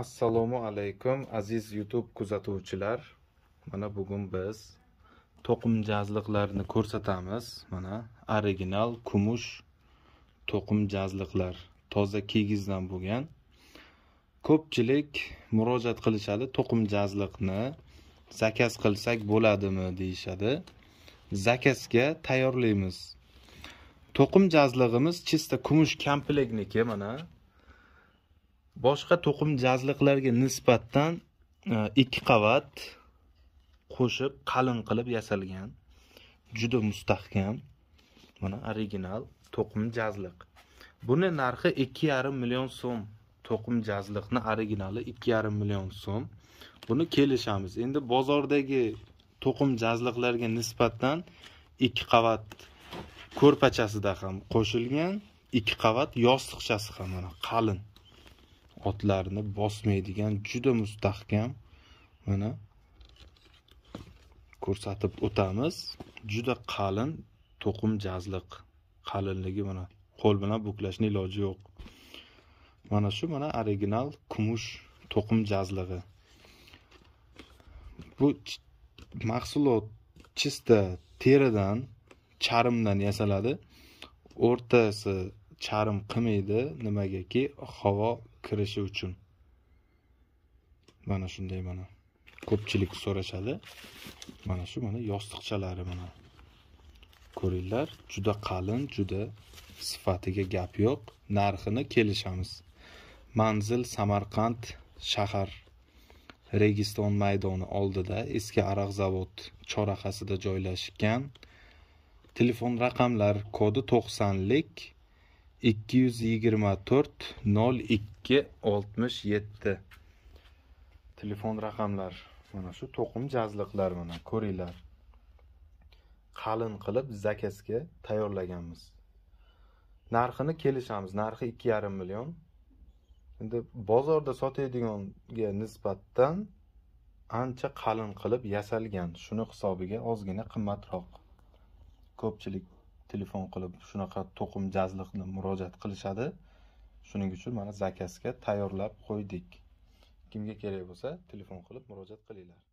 assalomu alaykum aziz youtube kuzatuvchilar mana bugun biz to'qim jazliqlarni ko'rsatamiz mana original kumush to'qim jazliqlar toza kigizdan bo'lgan ko'pchilik murojaat qilishadi to'qim jazliqni zakaz qilsak bo'ladimi deyishadi zakazga tayyorlaymiz to'qim jazlig'imiz chista kumush komplektniki mana boshqa to'qim jazliqlarga nisbatan e, ikki qavat qo'shib qalin qilib yasalgan juda mustahkam mana original to'qim jazliq buni narxi ikki yarim million so'm to'qim jazliqni originali ikki yarim million so'm buni kelishamiz endi bozordagi to'qim jazliqlarga nisbatan ikki qavat ko'rpachasida ham qo'shilgan ikki qavat yostiqchasi ham mana qalin otlarni bosmaydigan juda mustahkam mana ko'rsatib o'tamiz juda qalin to'qim jazliq qalinligi mana qo'l bilan buklashni iloji yo'q mana shu mana original kumush to'qim jazlig'i bu mahsulot chista teridan charmdan yasaladi o'rtasi charm qilmaydi nimagaki havo kirishi uchun mana shunday mana ko'pchilik so'rashadi mana shu mana yostiqchalari mana ko'ringlar juda qalin juda sifatiga gap yo'q narxini kelishamiz manzil samarqand shahar registon maydoni oldida eski araq zavod chorrahasida joylashgan telefon raqamlar kodi to'qsonlik ikki yuz yigirma to'rt nol ikki oltmish yetti telefon raqamlar mana shu to'qim jazliqlar mana ko'ringlar qalin qilib zakazga tayyorlaganmiz narxini kelishamiz narxi ikki yarim million endi bozorda sotadiganga nisbatan ancha qalin qilib yasalgan shuni hisobiga ozgina qimmatroq ko'pchilik telefon qilib shunaqa to'qim jazliqni murojaat qilishadi shuning uchun mana zakazga tayyorlab qo'ydik kimga kerak bo'lsa telefon qilib murojaat qilinglar